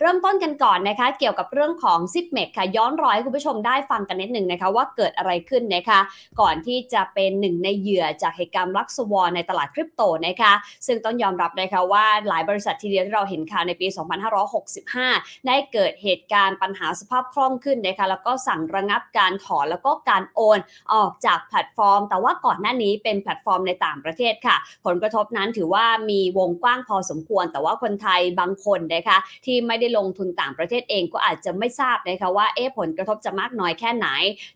เริ่มต้นกันก่อนนะคะเกี่ยวกับเรื่องของซิปเมกค่ะย้อนรอยคุณผู้ชมได้ฟังกันนิดหนึ่งนะคะว่าเกิดอะไรขึ้นนะคะก่อนที่จะเป็นหนึ่งในเหยื่อจากเหตุการณ์ลักสวอในตลาดคริปโตนะคะ ซึ่งต้องยอมรับนะคะว่าหลายบริษัททีเดียวที่เราเห็นข่าวในปี 2565 ได้เกิดเหตุการณ์ปัญหาสภาพคล่องขึ้นนะคะแล้วก็สั่งระงับการถอนแล้วก็การโอนออกจากแพลตฟอร์ม แต่ว่าก่อนหน้านี้เป็นแพลตฟอร์มในต่างประเทศค่ะ ผลกระทบนั้นถือว่ามีวงกว้างพอสมควร แต่ว่าคนไทยบางคนนะคะที่ไม่ไม่ได้ลงทุนต่างประเทศเองก็อาจจะไม่ทราบนะคะว่าเอ๊ผลกระทบจะมากน้อยแค่ไหน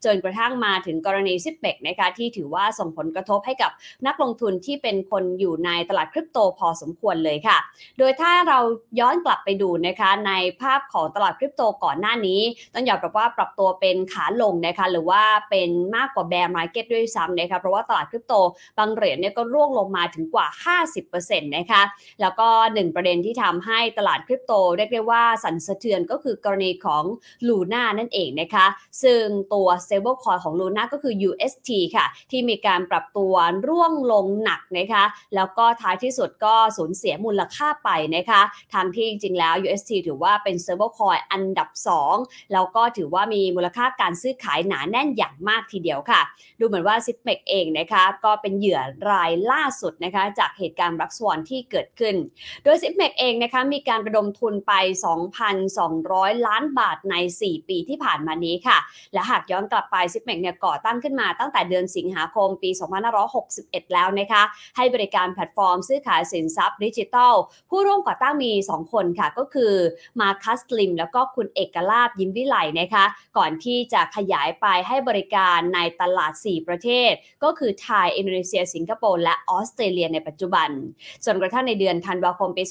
จนกระทั่งมาถึงกรณีซิปเปกนะคะที่ถือว่าส่งผลกระทบให้กับนักลงทุนที่เป็นคนอยู่ในตลาดคริปโตพอสมควรเลยค่ะ โดยถ้าเราย้อนกลับไปดูนะคะในภาพของตลาดคริปโตก่อนหน้านี้ ต้องยอมรับว่าปรับตัวเป็นขาลงนะคะหรือว่าเป็นมากกว่าแบร์มาร์เก็ตด้วยซ้ำนะคะเพราะว่าตลาดคริปโตบางเหรียญเนี่ยก็ร่วงลงมาถึงกว่า50%นะคะแล้วก็หนึ่งประเด็นที่ทำให้ตลาดคริปโตเรียกได้ว่าสั่นสะเทือนก็คือกรณีของลูน่านั่นเองนะคะ ซึ่งตัวเซเบอร์คอยของลูน่าก็คือ UST ค่ะ ที่มีการปรับตัวร่วงลงหนักนะคะ แล้วก็ท้ายที่สุดก็สูญเสียมูลค่าไปนะคะ ทางที่จริงแล้ว UST ถือว่าเป็นเซเบ l e coin อันดับ 2 แล้วก็ถือว่ามีมูลค่าการซื้อขายหนาแน่นอย่างมากทีเดียวค่ะ ดูเหมือนว่าซิปเมกเองนะคะก็เป็นเหยื่อรายล่าสุดนะคะจากเหตุการณ์รักสวอนที่เกิดขึ้น โดยซิปเมกเองนะคะมีการระดมทุนไป2,200 ล้านบาทใน 4 ปีที่ผ่านมานี้ค่ะ และหากย้อนกลับไปซิปเมกเนี่ย ก่อตั้งขึ้นมาตั้งแต่เดือนสิงหาคมปี 2561 แล้วนะคะ ให้บริการแพลตฟอร์มซื้อขายสินทรัพย์ดิจิทัลผู้ร่วมก่อตั้งมี 2 คนค่ะก็คือมาคัสลิม แล้วก็คุณเอกลาบยิ้มวิไลนะคะ ก่อนที่จะขยายไปให้บริการในตลาด 4 ประเทศ ก็คือไทยอินโดนีเซียสิงคโปร์และออสเตรเลีย ในปัจจุบันจนกระทั่งในเดือนธันวาคมปี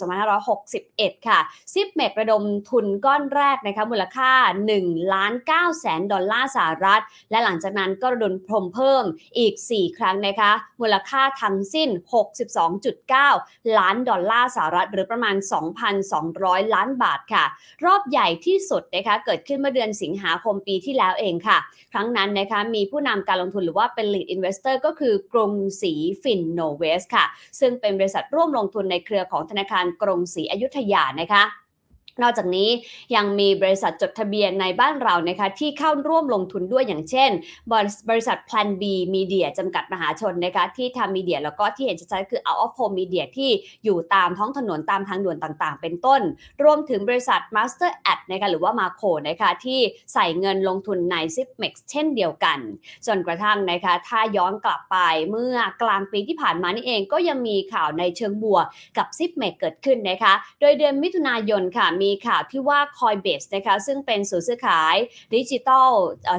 2561 ค่ะซิปเมกระดมทุนก้อนแรกนะคะมูลค่า1ล้าน9แสนดอลลาร์สหรัฐ และหลังจากนั้นก็ระดมพรมเพิ่มอีก 4 ครั้งนะคะ มูลค่าทั้งสิ้น 62.9 ล้านดอลลาร์สหรัฐ หรือประมาณ 2,200 ล้านบาทค่ะ รอบใหญ่ที่สุดนะคะเกิดขึ้นเมื่อเดือนสิงหาคมปีที่แล้วเองค่ะ ครั้งนั้นนะคะมีผู้นำการลงทุนหรือว่าเป็น lead investor ก็คือ กรุงศรีฟินโนเวสค่ะ ซึ่งเป็นบริษัทร่วมลงทุนในเครือของธนาคารกรุงศรีอยุธยานะคะนอกจากนี้ยังมีบริษัทจดทะเบียนในบ้านเรานะคะที่เข้าร่วมลงทุนด้วยอย่างเช่น บริษัท Plan B Media จำกัดมหาชนนะคะที่ทำมีเดีย แล้วก็ที่เห็นชัดๆ คือ Out of Home Media ที่อยู่ตามท้องถนนตามทางด่วนต่างๆ เป็นต้น รวมถึงบริษัท Master Ad นะคะหรือว่า Marco นะคะที่ใส่เงินลงทุนใน s i p m e x เช่นเดียวกัน จนกระทั่งนะคะถ้าย้อนกลับไปเมื่อกลางปีที่ผ่านมานี่เองก็ยังมีข่าวในเชิงบวกกับ s i p m e x เกิดขึ้นนะคะ โดยเดือนมิถุนายนค่ะมีีค่ะ ที่ว่า Coinbase นะคะซึ่งเป็นศูนย์ซื้อขายดิจิตอล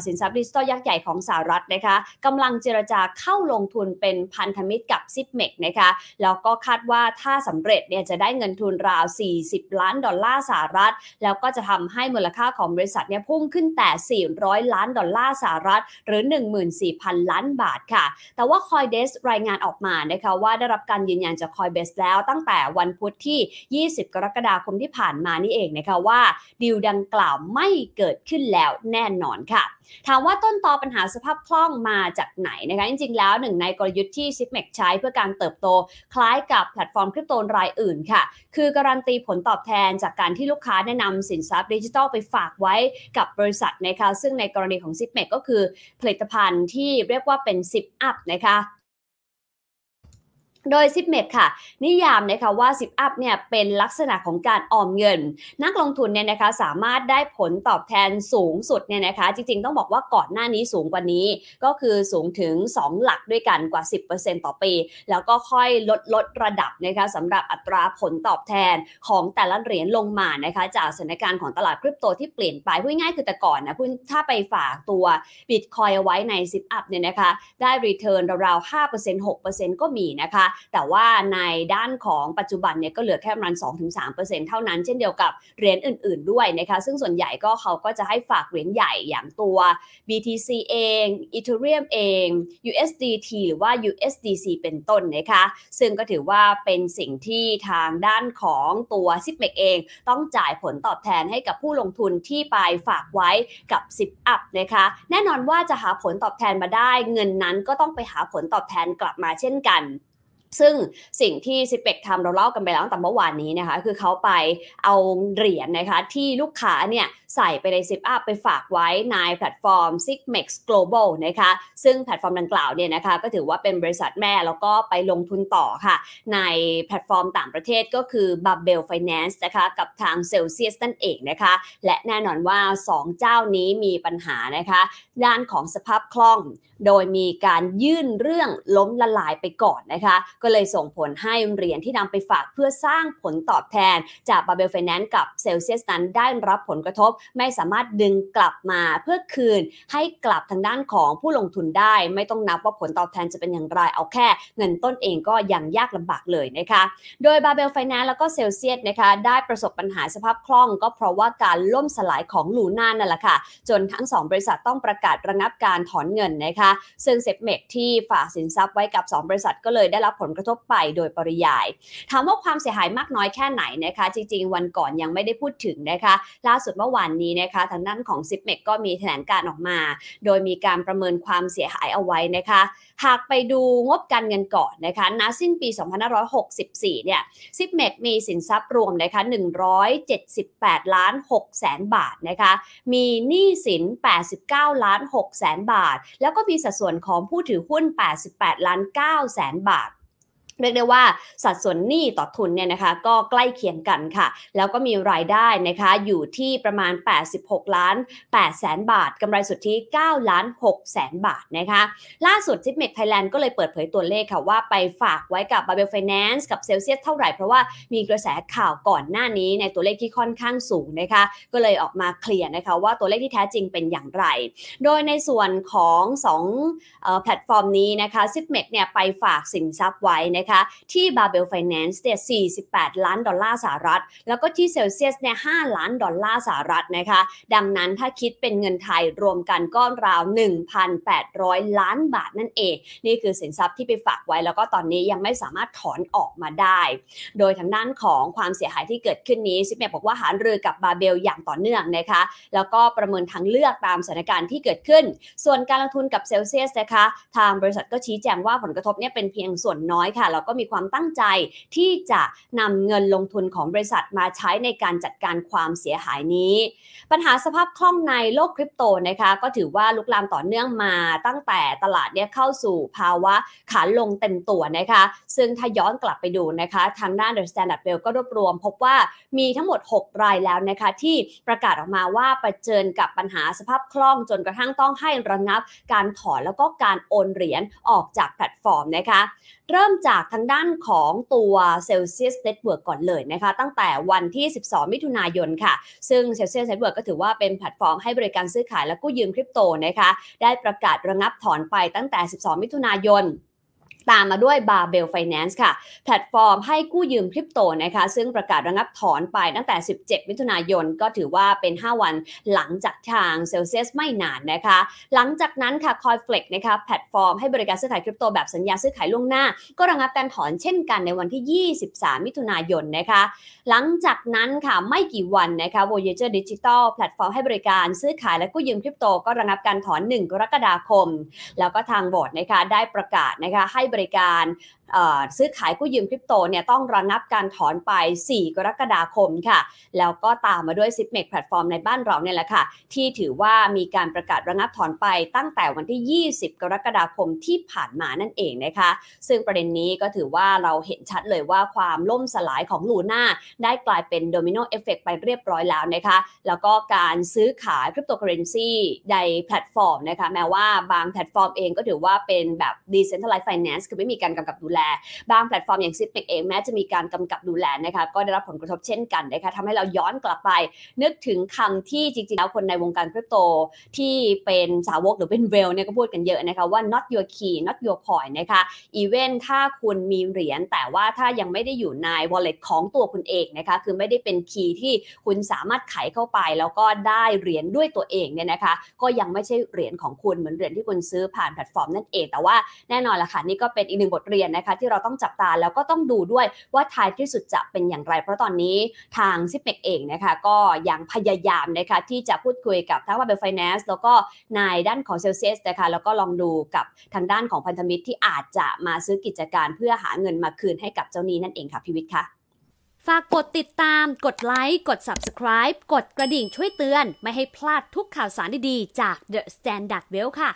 สินทรัพย์ดิจิตอลยักษ์ใหญ่ของสหรัฐนะคะกำลังเจรจาเข้าลงทุนเป็นพันธมิตรกับ s i p m e c นะคะแล้วก็คาดว่าถ้าสำเร็จเนี่ยจะได้เงินทุนราว 40 ล้านดอลลาร์สหรัฐแล้วก็จะทำให้มูลค่าของบริษัทเนี่ยพุ่งขึ้นแต่ 400 ล้านดอลลาร์สหรัฐหรือ 14,000 ล้านบาทค่ะ แต่ว่า Coinbase รายงานออกมานะคะว่าได้รับการยืนยันจาก Coinbase แล้วตั้งแต่วันพุธที่ 20 กรกฎาคมที่ผ่านมานี่เองนะคะว่าดีลดังกล่าวไม่เกิดขึ้นแล้วแน่นอนค่ะ ถามว่าต้นตอปัญหาสภาพคล่องมาจากไหนนะคะ จริงๆแล้วหนึ่งในกลยุทธ์ที่ซิฟแมกใช้เพื่อการเติบโตคล้ายกับแพลตฟอร์มคริปโตรายอื่นค่ะ คือการันตีผลตอบแทนจากการที่ลูกค้าแนะนำสินทรัพย์ดิจิทัลไปฝากไว้กับบริษัทนะคะซึ่งในกรณีของซิฟแมกก็คือ ผลิตภัณฑ์ที่เรียกว่าเป็นซิฟอัพนะคะโดยซิปเมดค่ะ นิยามนะคะว่า10อัพเนี่ยเป็นลักษณะของการออมเงิน นักลงทุนเนี่ยนะคะสามารถได้ผลตอบแทนสูงสุดเนี่ยนะคะ จริงๆต้องบอกว่าก่อนหน้านี้สูงกว่านี้ก็คือสูงถึง 2 หลักด้วยกันกว่า 10%ต่อปี แล้วก็ค่อยลดลดระดับนะคะสำหรับอัตราผลตอบแทนของแต่ละเหรียญลงมานะคะ จากสถานการณ์ของตลาดคริปโตที่เปลี่ยนไปพูดง่ายคือแต่ก่อนนะพูดถ้าไปฝากตัวบิตคอยเอาไว้ใน10อัพเนี่ยนะคะ ได้รีเทิร์นราวๆ5% 6%ก็มีนะคะแต่ว่าในด้านของปัจจุบันเนี่ยก็เหลือแค่ประมาณ2-3%เท่านั้นเช่นเดียวกับเหรียญอื่นๆด้วยนะคะซึ่งส่วนใหญ่ก็เขาก็จะให้ฝากเหรียญใหญ่อย่างตัว BTC เอง Ethereum เอง USDT หรือว่า USDC เป็นต้นนะคะซึ่งก็ถือว่าเป็นสิ่งที่ทางด้านของตัว s i p m e เอง ต้องจ่ายผลตอบแทนให้กับผู้ลงทุนที่ไปฝากไว้กับิปอ Up นะคะ แน่นอนว่าจะหาผลตอบแทนมาได้ เงินนั้นก็ต้องไปหาผลตอบแทนกลับมาเช่นกันซึ่งสิ่งที่ซิเปกทำเราเล่ากันไปแล้วตั้งแต่เมื่อวานนี้นะคะคือเขาไปเอาเหรียญนนะคะที่ลูกค้าเนี่ยใส่ไปในซิปอัพไปฝากไว้ในแพลตฟอร์ม s i g m e x Global นะคะซึ่งแพลตฟอร์มดังกล่าวเนี่ยนะคะ ก็ถือว่าเป็นบริษัทแม่แล้วก็ไปลงทุนต่อค่ะ ในแพลตฟอร์มต่างประเทศก็คือ b u b b l e Finance นะคะ กับทาง Celsius นั่นเองนะคะ และแน่นอนว่า 2 เจ้านี้มีปัญหานะคะ ด้านของสภาพคล่องโดยมีการยื่นเรื่องล้มละลายไปก่อนนะคะก็เลยส่งผลให้เหรียญที่นำไปฝากเพื่อสร้างผลตอบแทนจาก b า b บ l ไ Finance กับ Celsius นั้นได้รับผลกระทบไม่สามารถดึงกลับมาเพื่อคืนให้กลับทางด้านของผู้ลงทุนได้ไม่ต้องนับว่าผลตอบแทนจะเป็นอย่างไรเอาแค่ เงินต้นเองก็ยังยากลำบากเลยนะคะ โดยบาเบลไฟแนนซ์แล้วก็เซลเซียสนะคะได้ประสบปัญหาสภาพคล่องก็เพราะว่าการล่มสลายของลูน่านั่นแหละค่ะจนทั้ง 2 บริษัทต้องประกาศระงับการถอนเงินนะคะ ซึ่งเซฟเมกที่ฝากสินทรัพย์ไว้กับ2 บริษัทก็เลยได้รับผลกระทบไปโดยปริยายถามว่าความเสียหายมากน้อยแค่ไหนนะคะจริง ๆวันก่อนยังไม่ได้พูดถึงนะคะล่าสุดเมื่อวานานนี้นะคะทางด้านของซิปเมกก็มีแถลงการออกมา โดยมีการประเมินความเสียหายเอาไว้นะคะ หากไปดูงบการเงินก่อนนะคะณสิ้นปี2564เนี่ยซิปเมกมีสินทรัพย์รวมนะคะ178 ล้าน6แสนบาทนะคะมีหนี้สิน 89 ล้าน6แสนบาท แล้วก็มีสัดส่วนของผู้ถือหุ้น 88 ล้าน9แสนบาทเรียกได้ว่าสัดส่วนหนี้ต่อทุนเนี่ยนะคะ ก็ใกล้เคียงกันค่ะ แล้วก็มีรายได้นะคะ อยู่ที่ประมาณ 86 ล้าน 8 แสนบาทกำไรสุทธิ 9 ล้าน 6 แสนบาทนะคะ ล่าสุดซิปเมกไทยแลนด์ก็เลยเปิดเผยตัวเลขค่ะ ว่าไปฝากไว้กับบาเบลฟินแนนซ์กับเซลเซียสเท่าไหร่เพราะว่ามีกระแสข่าวก่อนหน้านี้ในตัวเลขที่ค่อนข้างสูงนะคะ ก็เลยออกมาเคลียร์นะคะ ว่าตัวเลขที่แท้จริงเป็นอย่างไร โดยในส่วนของ2แพลตฟอร์มนี้นะคะซิปเมกเนี่ยไปฝากสินทรัพย์ไว้นะคะคะที่ Barbell Finance เนี่ย 48 ล้านดอลลาร์สหรัฐ แล้วก็ที่เซลเซียสเนี่ย 5 ล้านดอลลาร์สหรัฐนะคะ ดังนั้นถ้าคิดเป็นเงินไทยรวมกันก็ราว 1,800 ล้านบาทนั่นเอง นี่คือสินทรัพย์ที่ไปฝากไว้ แล้วก็ตอนนี้ยังไม่สามารถถอนออกมาได้ โดยทางด้านของความเสียหายที่เกิดขึ้นนี้ซิปเมบอกว่าหารือกับบาเบลอย่างต่อเนื่องนะคะ แล้วก็ประเมินทางเลือกตามสถานการณ์ที่เกิดขึ้น ส่วนการลงทุนกับเซลเซียสนะคะ ทางบริษัทก็ชี้แจงว่าผลกระทบเนี่ยเป็นเพียงส่วนน้อยค่ะราก็มีความตั้งใจที่จะนำเงินลงทุนของบริษัทมาใช้ในการจัดการความเสียหายนี้ ปัญหาสภาพคล่องในโลกคริปโตนะคะ ก็ถือว่าลุกลามต่อเนื่องมาตั้งแต่ตลาดเนี่ยเข้าสู่ภาวะขาลงเต็มตัวนะคะ ซึ่งถ้าย้อนกลับไปดูนะคะ ทางดน้า The Standard Bell ก็รวบรวมพบว่ามีทั้งหมด 6 รายแล้วนะคะ ที่ประกาศออกมาว่าประเจินกับปัญหาสภาพคล่องจนกระทั่งต้องให้ระงงับ การถอนแล้วก็การโอนเหรียญออกจากแพลตฟอร์มนะคะเริ่มจากทางด้านของตัว Celsius Network ก่อนเลยนะคะ ตั้งแต่วันที่ 12 มิถุนายนค่ะ ซึ่ง Celsius Network ก็ถือว่าเป็นแพลตฟอร์มให้บริการซื้อขายและกู้ยืมคริปโตนะคะ ได้ประกาศระงับถอนไปตั้งแต่ 12 มิถุนายนตามมาด้วย Barbell Finance ค่ะ แพลตฟอร์มให้กู้ยืมคริปโตนะคะซึ่งประกาศระงับถอนไปตั้งแต่ 17 มิถุนายนก็ถือว่าเป็น 5 วันหลังจากทางเซลเซียสไม่นานนะคะหลังจากนั้นค่ะ c o i f l e x นะคะแพลตฟอร์มให้บริการซื้อขายคริปโตแบบสัญญาซื้อขายล่วงหน้า ก็ระงับการถอนเช่นกันในวันที่ 23 มิถุนายนนะคะหลังจากนั้นค่ะไม่กี่วันนะคะ Voyager Digital แพลตฟอร์มให้บริการซื้อขายและกู้ยืมคริปโตก็ระงับการถอน 1 กรกฎาคมแล้วก็ทางบอร์ดนะคะได้ประกาศนะคะให้บริการซื้อขายกู้ยืมคริปโตเนี่ยต้องระงับการถอนไป 4 กรกฎาคมค่ะ แล้วก็ตามมาด้วยซิปเมกแพลตฟอร์มในบ้านเราเนี่ยแหละค่ะ ที่ถือว่ามีการประกาศระงับถอนไปตั้งแต่วันที่ 20 กรกฎาคมที่ผ่านมานั่นเองนะคะ ซึ่งประเด็นนี้ก็ถือว่าเราเห็นชัดเลยว่าความล่มสลายของลูน่าได้กลายเป็นโดมิโนเอฟเฟกไปเรียบร้อยแล้วนะคะ แล้วก็การซื้อขายคริปโตเคอเรนซีในแพลตฟอร์มนะคะแม้ว่าบางแพลตฟอร์มเองก็ถือว่าเป็นแบบดีเซนทัลไลฟ์ d f แ n นซ์ e คือไม่มีการกำกับดูแลลบางแพลตฟอร์มอย่างซิปเปกเองแม้จะมีการกำกับดูแลนะคะก็ได้รับผลกระทบเช่นกันนะคะทำให้เราย้อนกลับไปนึกถึงคำที่จริงๆแล้วคนในวงการคริปโตที่เป็นสาวกหรือเป็นเวลเนี่ยก็พูดกันเยอะนะคะว่า not your key not your point นะคะอีเวนถ้าคุณมีเหรียญแต่ว่าถ้ายังไม่ได้อยู่ใน wallet ของตัวคุณเองนะคะคือไม่ได้เป็นคีย์ที่คุณสามารถไขเข้าไปแล้วก็ได้เหรียญด้วยตัวเองเนี่ยนะคะ ก็ยังไม่ใช่เหรียญของคุณเหมือนเหรียญที่คุณซื้อผ่านแพลตฟอร์มนั่นเองแต่ว่าแน่นอนละค่ะนี่ก็เป็นอีกหนึ่งบทเรียนนะคะคะที่เราต้องจับตาแล้วก็ต้องดูด้วยว่าท้ายที่สุดจะเป็นอย่างไรเพราะตอนนี้ทางซิปเปกเองนะคะ ก็ยังพยายามนะคะที่จะพูดคุยกับทั้งว่าเบลฟแนนสแล้วก็นายด้านของเซลเซียสนะคะแล้วก็ลองดูกับทางด้านของพันธมิตรที่อาจจะมาซื้อกิจการเพื่อหาเงินมาคืนให้กับเจ้านี้นั่นเองค่ะพิวิทย์ค่ะ ฝากกดติดตามกดไลค์กด subscribe กดกระดิ่งช่วยเตือน ไม่ให้พลาดทุกข่าวสารดีๆ จาก The Standard Well ค่ะ